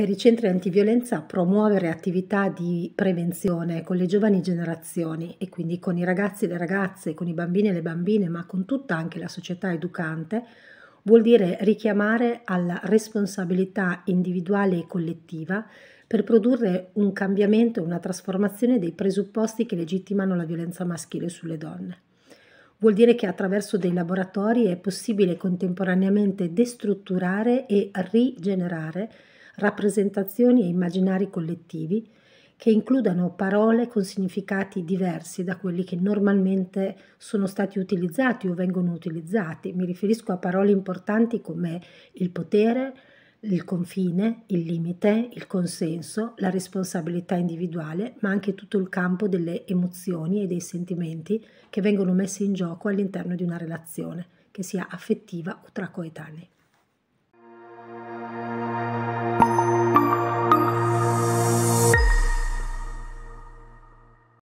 per i centri antiviolenza promuovere attività di prevenzione con le giovani generazioni e quindi con i ragazzi e le ragazze, con i bambini e le bambine, ma con tutta anche la società educante, vuol dire richiamare alla responsabilità individuale e collettiva per produrre un cambiamento e una trasformazione dei presupposti che legittimano la violenza maschile sulle donne. Vuol dire che attraverso dei laboratori è possibile contemporaneamente destrutturare e rigenerare rappresentazioni e immaginari collettivi che includano parole con significati diversi da quelli che normalmente sono stati utilizzati o vengono utilizzati. Mi riferisco a parole importanti come il potere, il confine, il limite, il consenso, la responsabilità individuale, ma anche tutto il campo delle emozioni e dei sentimenti che vengono messi in gioco all'interno di una relazione, che sia affettiva o tra coetanei.